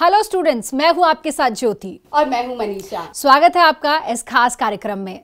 Hello students मैं हूं आपके साथ ज्योति और मैं हूं मनीषा स्वागत है आपका इस खास कार्यक्रम में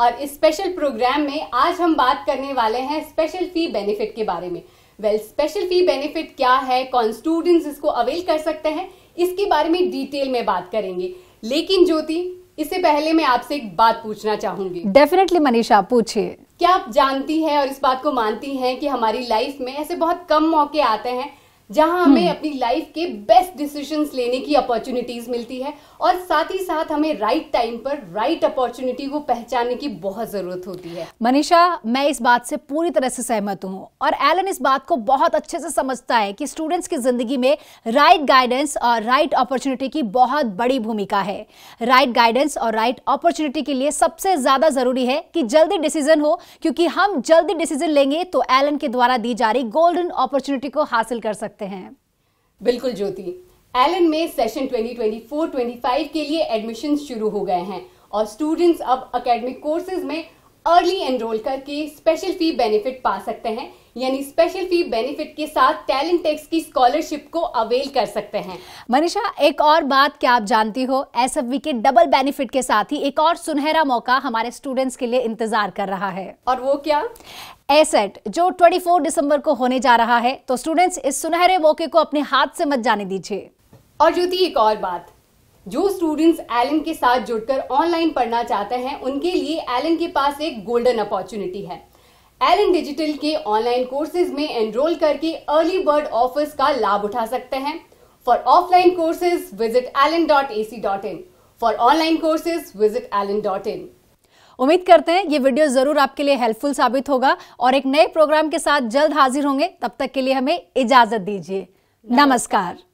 और इस स्पेशल प्रोग्राम में आज हम बात करने वाले हैं स्पेशल फी बेनिफिट के बारे में वेल स्पेशल फी बेनिफिट क्या है कौन स्टूडेंट्स इसको अवेल कर सकते हैं इसके बारे में डिटेल में बात करेंगे लेकिन ज्योति इससे पहले मैं आपसे एक बात पूछना चाहूंगी डेफिनेटली मनीषा पूछिए क्या आप जानती हैं और इस बात को मानती हैं कि हमारी लाइफ में ऐसे बहुत कम मौके आते हैं जहां हमें हम्म। अपनी लाइफ के बेस्ट डिसीजन लेने की अपॉर्चुनिटीज मिलती है और साथ ही साथ हमें राइट टाइम पर राइट अपॉर्चुनिटी को पहचानने की बहुत जरूरत होती है मनीषा मैं इस बात से पूरी तरह से सहमत हूँ और एलन इस बात को बहुत अच्छे से समझता है कि स्टूडेंट्स की जिंदगी में राइट गाइडेंस और राइट अपॉर्चुनिटी की बहुत बड़ी भूमिका है राइट गाइडेंस और राइट अपॉर्चुनिटी के लिए सबसे ज्यादा जरूरी है कि जल्दी डिसीजन हो क्योंकि हम जल्दी डिसीजन लेंगे तो एलन के द्वारा दी जा रही गोल्डन अपॉर्चुनिटी को हासिल कर सकते सकते हैं बिल्कुल ज्योति एलन में सेशन 2024-25 के लिए एडमिशन शुरू हो गए हैं और स्टूडेंट्स अब अकेडमिक कोर्सेज में अर्ली एनरोल करके स्पेशल फी बेनिफिट पा सकते हैं यानी स्पेशल फी बेनिफिट के साथ टैलेंट टैक्स की स्कॉलरशिप को अवेल कर सकते हैं मनीषा एक और बात क्या आप जानती हो एस के डबल बेनिफिट के साथ ही एक और सुनहरा मौका हमारे स्टूडेंट्स के लिए इंतजार कर रहा है और वो क्या एसेट जो 24 दिसंबर को होने जा रहा है तो स्टूडेंट्स इस सुनहरे मौके को अपने हाथ से मत जाने दीजिए और ज्योति एक और बात जो स्टूडेंट्स एलन के साथ जुड़कर ऑनलाइन पढ़ना चाहते हैं उनके लिए एलन के पास एक गोल्डन अपॉर्चुनिटी है एलन डिजिटल के ऑनलाइन कोर्सेज में एनरोल करके अर्ली बर्ड ऑफर्स का लाभ उठा सकते हैं for offline courses visit Allen dot A C dot in for online courses visit Allen dot in उम्मीद करते हैं ये वीडियो जरूर आपके लिए हेल्पफुल साबित होगा और एक नए प्रोग्राम के साथ जल्द हाजिर होंगे तब तक के लिए हमें इजाजत दीजिए नमस्कार